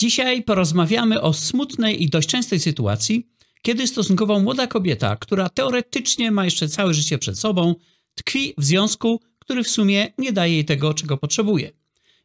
Dzisiaj porozmawiamy o smutnej i dość częstej sytuacji, kiedy stosunkowo młoda kobieta, która teoretycznie ma jeszcze całe życie przed sobą, tkwi w związku, który w sumie nie daje jej tego, czego potrzebuje.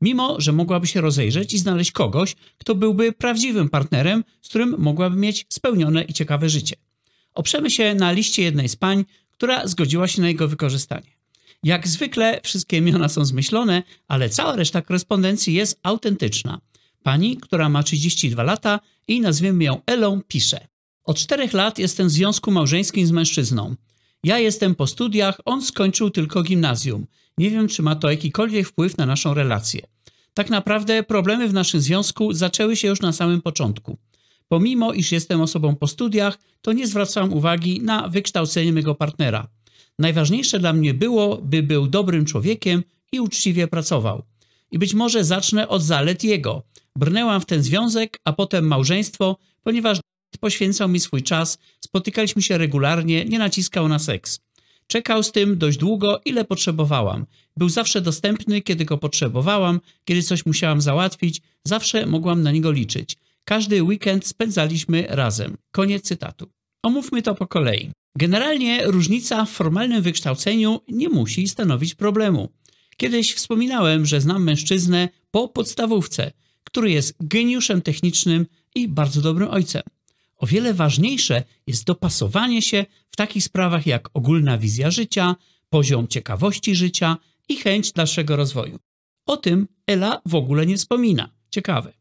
Mimo, że mogłaby się rozejrzeć i znaleźć kogoś, kto byłby prawdziwym partnerem, z którym mogłaby mieć spełnione i ciekawe życie. Oprzemy się na liście jednej z pań, która zgodziła się na jego wykorzystanie. Jak zwykle wszystkie imiona są zmyślone, ale cała reszta korespondencji jest autentyczna – Pani, która ma 32 lata i nazwijmy ją Elą, pisze. Od czterech lat jestem w związku małżeńskim z mężczyzną. Ja jestem po studiach, on skończył tylko gimnazjum. Nie wiem, czy ma to jakikolwiek wpływ na naszą relację. Tak naprawdę problemy w naszym związku zaczęły się już na samym początku. Pomimo, iż jestem osobą po studiach, to nie zwracam uwagi na wykształcenie mego partnera. Najważniejsze dla mnie było, by był dobrym człowiekiem i uczciwie pracował. I być może zacznę od zalet jego. Brnęłam w ten związek, a potem małżeństwo, ponieważ poświęcał mi swój czas, spotykaliśmy się regularnie, nie naciskał na seks. Czekał z tym dość długo, ile potrzebowałam. Był zawsze dostępny, kiedy go potrzebowałam, kiedy coś musiałam załatwić, zawsze mogłam na niego liczyć. Każdy weekend spędzaliśmy razem. Koniec cytatu. Omówmy to po kolei. Generalnie różnica w formalnym wykształceniu nie musi stanowić problemu. Kiedyś wspominałem, że znam mężczyznę po podstawówce, który jest geniuszem technicznym i bardzo dobrym ojcem. O wiele ważniejsze jest dopasowanie się w takich sprawach jak ogólna wizja życia, poziom ciekawości życia i chęć dalszego rozwoju. O tym Ela w ogóle nie wspomina. Ciekawe.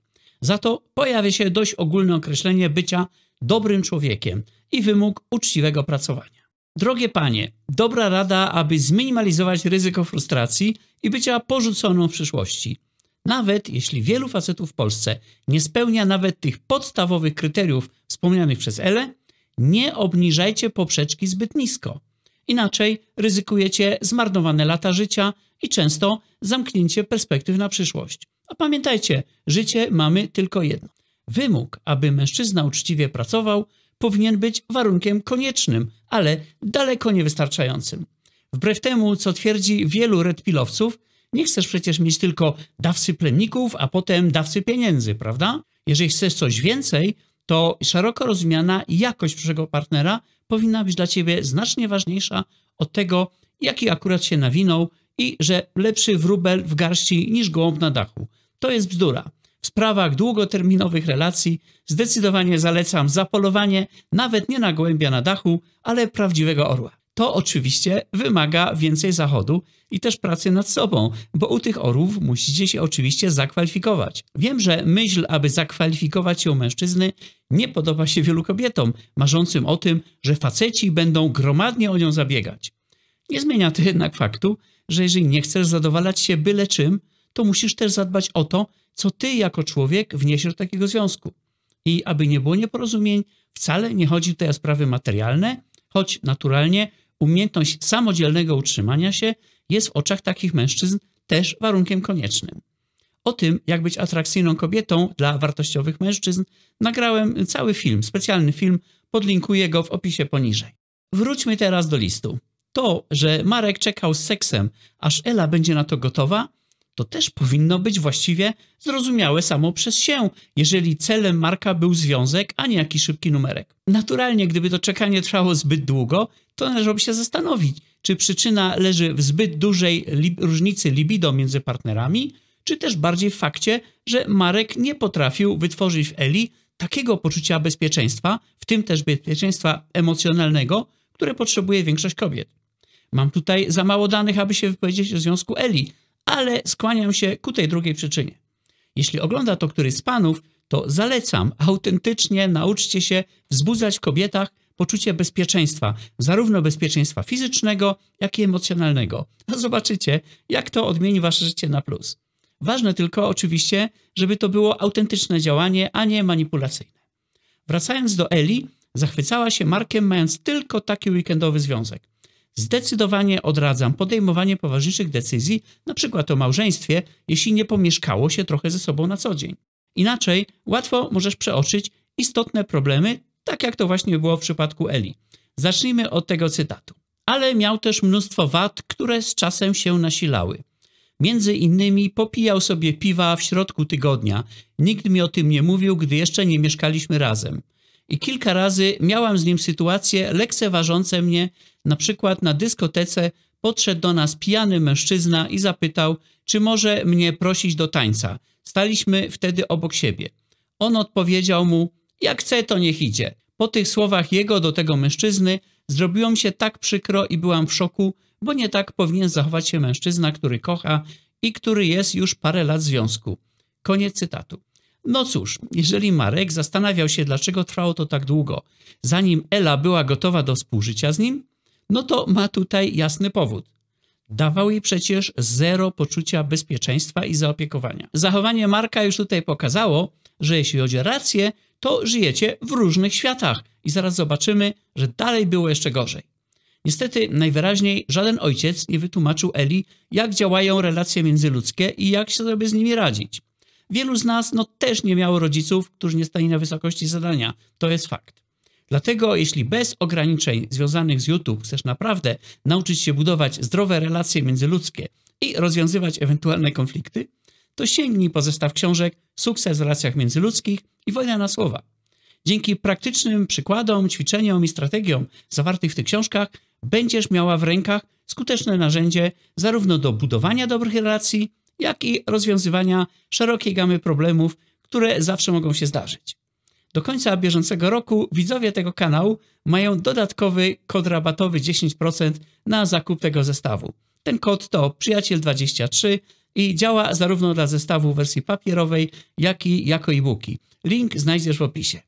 Za to pojawia się dość ogólne określenie bycia dobrym człowiekiem i wymóg uczciwego pracowania. Drogie panie, dobra rada, aby zminimalizować ryzyko frustracji i bycia porzuconą w przyszłości. Nawet jeśli wielu facetów w Polsce nie spełnia nawet tych podstawowych kryteriów wspomnianych przez Ele, nie obniżajcie poprzeczki zbyt nisko. Inaczej ryzykujecie zmarnowane lata życia i często zamknięcie perspektyw na przyszłość. A pamiętajcie, życie mamy tylko jedno. Wymóg, aby mężczyzna uczciwie pracował, powinien być warunkiem koniecznym, ale daleko niewystarczającym. Wbrew temu, co twierdzi wielu redpilowców, nie chcesz przecież mieć tylko dawcy plemników, a potem dawcy pieniędzy, prawda? Jeżeli chcesz coś więcej, to szeroko rozumiana jakość przyszłego partnera powinna być dla ciebie znacznie ważniejsza od tego, jaki akurat się nawinął i że lepszy wróbel w garści niż gołąb na dachu. To jest bzdura. W sprawach długoterminowych relacji zdecydowanie zalecam zapolowanie nawet nie na gołębia na dachu, ale prawdziwego orła. To oczywiście wymaga więcej zachodu i też pracę nad sobą, bo u tych orłów musicie się oczywiście zakwalifikować. Wiem, że myśl, aby zakwalifikować się u mężczyzny, nie podoba się wielu kobietom, marzącym o tym, że faceci będą gromadnie o nią zabiegać. Nie zmienia to jednak faktu, że jeżeli nie chcesz zadowalać się byle czym, to musisz też zadbać o to, co ty jako człowiek wniesiesz do takiego związku. I aby nie było nieporozumień, wcale nie chodzi tutaj o sprawy materialne, choć naturalnie umiejętność samodzielnego utrzymania się jest w oczach takich mężczyzn też warunkiem koniecznym. O tym, jak być atrakcyjną kobietą dla wartościowych mężczyzn, nagrałem cały film, specjalny film, podlinkuję go w opisie poniżej. Wróćmy teraz do listu. To, że Marek czekał z seksem, aż Ela będzie na to gotowa, to też powinno być właściwie zrozumiałe samo przez się, jeżeli celem Marka był związek, a nie jakiś szybki numerek. Naturalnie, gdyby to czekanie trwało zbyt długo, to należałoby się zastanowić, czy przyczyna leży w zbyt dużej li różnicy libido między partnerami, czy też bardziej w fakcie, że Marek nie potrafił wytworzyć w Eli takiego poczucia bezpieczeństwa, w tym też bezpieczeństwa emocjonalnego, które potrzebuje większość kobiet. Mam tutaj za mało danych, aby się wypowiedzieć o związku Eli, ale skłaniam się ku tej drugiej przyczynie. Jeśli ogląda to któryś z panów, to zalecam autentycznie nauczcie się wzbudzać w kobietach poczucie bezpieczeństwa, zarówno bezpieczeństwa fizycznego, jak i emocjonalnego. A zobaczycie, jak to odmieni wasze życie na plus. Ważne tylko oczywiście, żeby to było autentyczne działanie, a nie manipulacyjne. Wracając do Eli, zachwycała się Markiem, mając tylko taki weekendowy związek. Zdecydowanie odradzam podejmowanie poważniejszych decyzji, na przykład o małżeństwie, jeśli nie pomieszkało się trochę ze sobą na co dzień. Inaczej łatwo możesz przeoczyć istotne problemy tak jak to właśnie było w przypadku Eli. Zacznijmy od tego cytatu. Ale miał też mnóstwo wad, które z czasem się nasilały. Między innymi popijał sobie piwa w środku tygodnia. Nikt mi o tym nie mówił, gdy jeszcze nie mieszkaliśmy razem. I kilka razy miałam z nim sytuacje lekceważące mnie. Na przykład na dyskotece podszedł do nas pijany mężczyzna i zapytał, czy może mnie prosić do tańca. Staliśmy wtedy obok siebie. On odpowiedział mu, jak chce, to niech idzie. Po tych słowach jego do tego mężczyzny zrobiło mi się tak przykro i byłam w szoku, bo nie tak powinien zachować się mężczyzna, który kocha i który jest już parę lat w związku. Koniec cytatu. No cóż, jeżeli Marek zastanawiał się, dlaczego trwało to tak długo, zanim Ela była gotowa do współżycia z nim, no to ma tutaj jasny powód. Dawał jej przecież zero poczucia bezpieczeństwa i zaopiekowania. Zachowanie Marka już tutaj pokazało, że jeśli chodzi o rację, to żyjecie w różnych światach i zaraz zobaczymy, że dalej było jeszcze gorzej. Niestety, najwyraźniej żaden ojciec nie wytłumaczył Eli, jak działają relacje międzyludzkie i jak się sobie z nimi radzić. Wielu z nas no, też nie miało rodziców, którzy nie stali na wysokości zadania. To jest fakt. Dlatego, jeśli bez ograniczeń związanych z YouTube chcesz naprawdę nauczyć się budować zdrowe relacje międzyludzkie i rozwiązywać ewentualne konflikty, to sięgnij po zestaw książek Sukces w relacjach międzyludzkich i Wojna na słowa. Dzięki praktycznym przykładom, ćwiczeniom i strategiom zawartych w tych książkach będziesz miała w rękach skuteczne narzędzie zarówno do budowania dobrych relacji, jak i rozwiązywania szerokiej gamy problemów, które zawsze mogą się zdarzyć. Do końca bieżącego roku widzowie tego kanału mają dodatkowy kod rabatowy 10% na zakup tego zestawu. Ten kod to przyjaciel23 i działa zarówno dla zestawu w wersji papierowej, jak i jako e-booki. Link znajdziesz w opisie.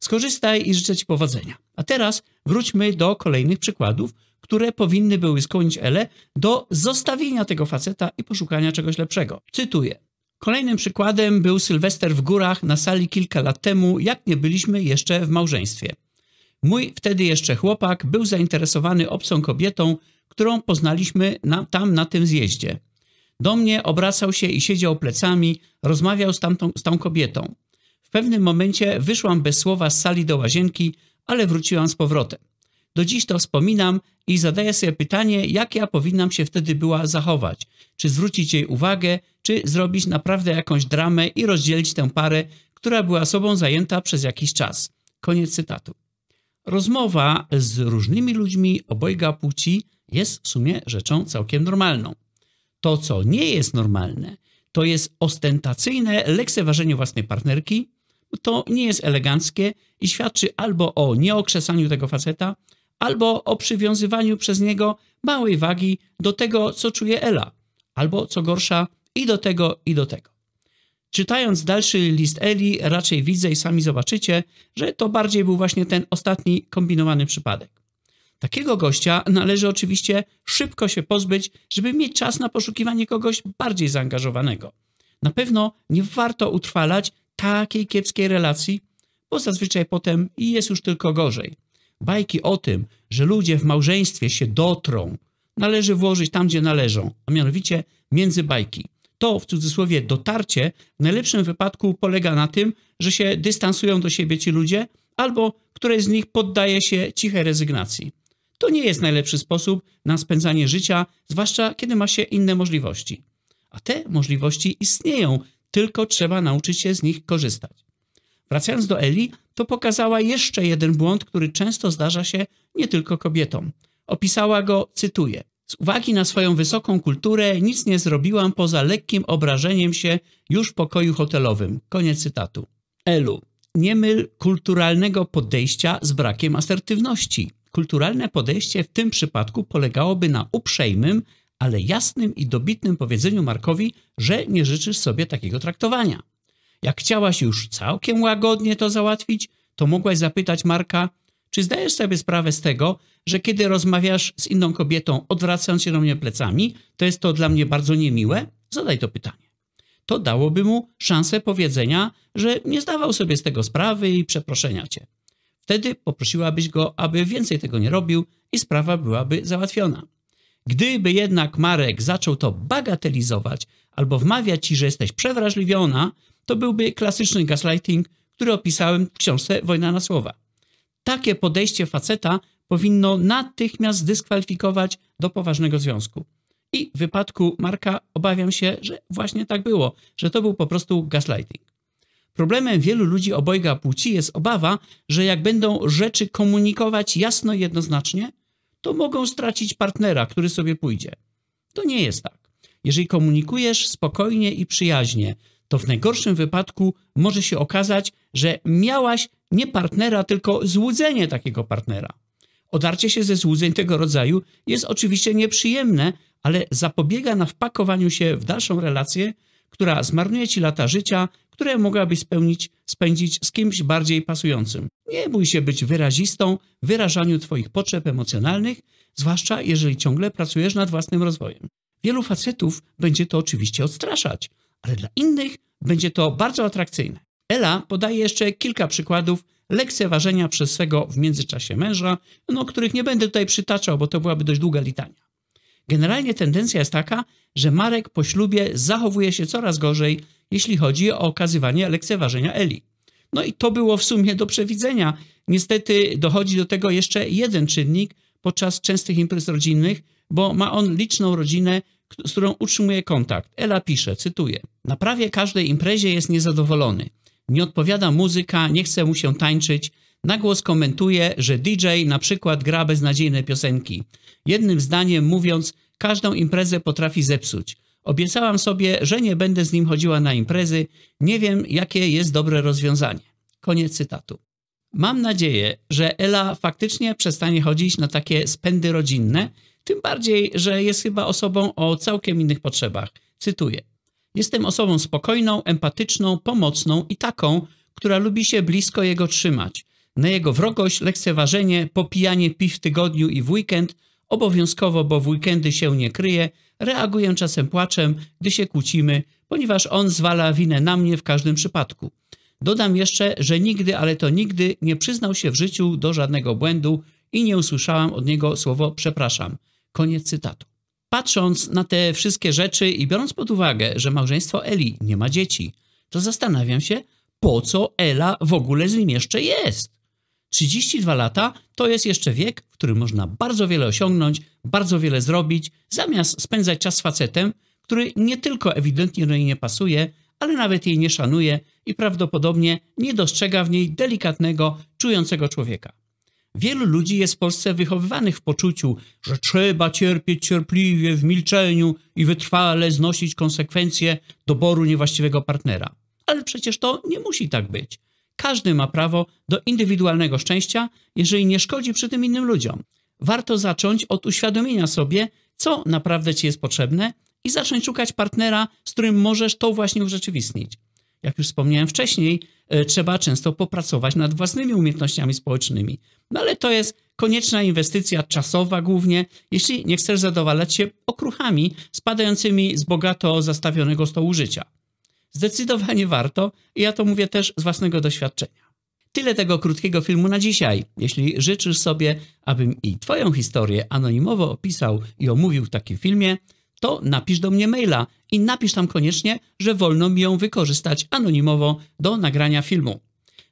Skorzystaj i życzę Ci powodzenia. A teraz wróćmy do kolejnych przykładów, które powinny były skłonić Ele do zostawienia tego faceta i poszukania czegoś lepszego. Cytuję. Kolejnym przykładem był Sylwester w górach na sali kilka lat temu, jak nie byliśmy jeszcze w małżeństwie. Mój wtedy jeszcze chłopak był zainteresowany obcą kobietą, którą poznaliśmy na, tam na tym zjeździe. Do mnie obracał się i siedział plecami, rozmawiał z, tamtą, z tą kobietą. W pewnym momencie wyszłam bez słowa z sali do łazienki, ale wróciłam z powrotem. Do dziś to wspominam i zadaję sobie pytanie, jak ja powinnam się wtedy była zachować. Czy zwrócić jej uwagę, czy zrobić naprawdę jakąś dramę i rozdzielić tę parę, która była sobą zajęta przez jakiś czas. Koniec cytatu. Rozmowa z różnymi ludźmi obojga płci jest w sumie rzeczą całkiem normalną. To, co nie jest normalne, to jest ostentacyjne lekceważenie własnej partnerki, to nie jest eleganckie i świadczy albo o nieokrzesaniu tego faceta, albo o przywiązywaniu przez niego małej wagi do tego, co czuje Ela, albo co gorsza, i do tego, i do tego. Czytając dalszy list Eli, raczej widzę i sami zobaczycie, że to bardziej był właśnie ten ostatni kombinowany przypadek. Takiego gościa należy oczywiście szybko się pozbyć, żeby mieć czas na poszukiwanie kogoś bardziej zaangażowanego. Na pewno nie warto utrwalać takiej kiepskiej relacji, bo zazwyczaj potem jest już tylko gorzej. Bajki o tym, że ludzie w małżeństwie się dotrą, należy włożyć tam, gdzie należą, a mianowicie między bajki. To w cudzysłowie dotarcie w najlepszym wypadku polega na tym, że się dystansują do siebie ci ludzie, albo któreś z nich poddaje się cichej rezygnacji. To nie jest najlepszy sposób na spędzanie życia, zwłaszcza kiedy ma się inne możliwości. A te możliwości istnieją, tylko trzeba nauczyć się z nich korzystać. Wracając do Eli, to pokazała jeszcze jeden błąd, który często zdarza się nie tylko kobietom. Opisała go, cytuję: Z uwagi na swoją wysoką kulturę nic nie zrobiłam poza lekkim obrażeniem się już w pokoju hotelowym. Koniec cytatu. Elu, nie myl kulturalnego podejścia z brakiem asertywności. Kulturalne podejście w tym przypadku polegałoby na uprzejmym, ale jasnym i dobitnym powiedzeniu Markowi, że nie życzysz sobie takiego traktowania. Jak chciałaś już całkiem łagodnie to załatwić, to mogłaś zapytać Marka, czy zdajesz sobie sprawę z tego, że kiedy rozmawiasz z inną kobietą, odwracając się do mnie plecami, to jest to dla mnie bardzo niemiłe? Zadaj to pytanie. To dałoby mu szansę powiedzenia, że nie zdawał sobie z tego sprawy i przeproszenia cię. Wtedy poprosiłabyś go, aby więcej tego nie robił i sprawa byłaby załatwiona. Gdyby jednak Marek zaczął to bagatelizować albo wmawiać ci, że jesteś przewrażliwiona, to byłby klasyczny gaslighting, który opisałem w książce Wojna na słowa. Takie podejście faceta powinno natychmiast dyskwalifikować do poważnego związku. I w wypadku Marka obawiam się, że właśnie tak było, że to był po prostu gaslighting. Problemem wielu ludzi obojga płci jest obawa, że jak będą rzeczy komunikować jasno i jednoznacznie, to mogą stracić partnera, który sobie pójdzie. To nie jest tak. Jeżeli komunikujesz spokojnie i przyjaźnie, to w najgorszym wypadku może się okazać, że miałaś nie partnera, tylko złudzenie takiego partnera. Odarcie się ze złudzeń tego rodzaju jest oczywiście nieprzyjemne, ale zapobiega na wpakowaniu się w dalszą relację, która zmarnuje ci lata życia, które mogłabyś spełnić, spędzić z kimś bardziej pasującym. Nie bój się być wyrazistą w wyrażaniu Twoich potrzeb emocjonalnych, zwłaszcza jeżeli ciągle pracujesz nad własnym rozwojem. Wielu facetów będzie to oczywiście odstraszać, ale dla innych będzie to bardzo atrakcyjne. Ela podaje jeszcze kilka przykładów lekceważenia przez swego w międzyczasie męża, no, których nie będę tutaj przytaczał, bo to byłaby dość długa litania. Generalnie tendencja jest taka, że Marek po ślubie zachowuje się coraz gorzej jeśli chodzi o okazywanie lekceważenia Eli. No i to było w sumie do przewidzenia. Niestety dochodzi do tego jeszcze jeden czynnik podczas częstych imprez rodzinnych, bo ma on liczną rodzinę, z którą utrzymuje kontakt. Ela pisze, cytuję: Na prawie każdej imprezie jest niezadowolony. Nie odpowiada muzyka, nie chce mu się tańczyć. Nagłos komentuje, że DJ na przykład gra beznadziejne piosenki. Jednym zdaniem mówiąc, każdą imprezę potrafi zepsuć. Obiecałam sobie, że nie będę z nim chodziła na imprezy. Nie wiem, jakie jest dobre rozwiązanie. Koniec cytatu. Mam nadzieję, że Ela faktycznie przestanie chodzić na takie spędy rodzinne, tym bardziej, że jest chyba osobą o całkiem innych potrzebach. Cytuję. Jestem osobą spokojną, empatyczną, pomocną i taką, która lubi się blisko jego trzymać. Na jego wrogość, lekceważenie, popijanie piw w tygodniu i w weekend, obowiązkowo, bo w weekendy się nie kryje, Reaguję czasem płaczem, gdy się kłócimy, ponieważ on zwala winę na mnie w każdym przypadku. Dodam jeszcze, że nigdy, ale to nigdy nie przyznał się w życiu do żadnego błędu i nie usłyszałam od niego słowo przepraszam. Koniec cytatu. Patrząc na te wszystkie rzeczy i biorąc pod uwagę, że małżeństwo Eli nie ma dzieci, to zastanawiam się, po co Ela w ogóle z nim jeszcze jest. 32 lata to jest jeszcze wiek, w którym można bardzo wiele osiągnąć, bardzo wiele zrobić, zamiast spędzać czas z facetem, który nie tylko ewidentnie do niej nie pasuje, ale nawet jej nie szanuje i prawdopodobnie nie dostrzega w niej delikatnego, czującego człowieka. Wielu ludzi jest w Polsce wychowywanych w poczuciu, że trzeba cierpieć cierpliwie, w milczeniu i wytrwale znosić konsekwencje doboru niewłaściwego partnera. Ale przecież to nie musi tak być. Każdy ma prawo do indywidualnego szczęścia, jeżeli nie szkodzi przy tym innym ludziom. Warto zacząć od uświadomienia sobie, co naprawdę ci jest potrzebne i zacząć szukać partnera, z którym możesz to właśnie urzeczywistnić. Jak już wspomniałem wcześniej, e, trzeba często popracować nad własnymi umiejętnościami społecznymi. No ale to jest konieczna inwestycja czasowa głównie, jeśli nie chcesz zadowalać się okruchami spadającymi z bogato zastawionego stołu życia. Zdecydowanie warto i ja to mówię też z własnego doświadczenia. Tyle tego krótkiego filmu na dzisiaj. Jeśli życzysz sobie, abym i Twoją historię anonimowo opisał i omówił w takim filmie, to napisz do mnie maila i napisz tam koniecznie, że wolno mi ją wykorzystać anonimowo do nagrania filmu.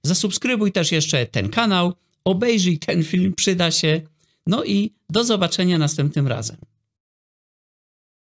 Zasubskrybuj też jeszcze ten kanał, obejrzyj ten film, przyda się. No i do zobaczenia następnym razem.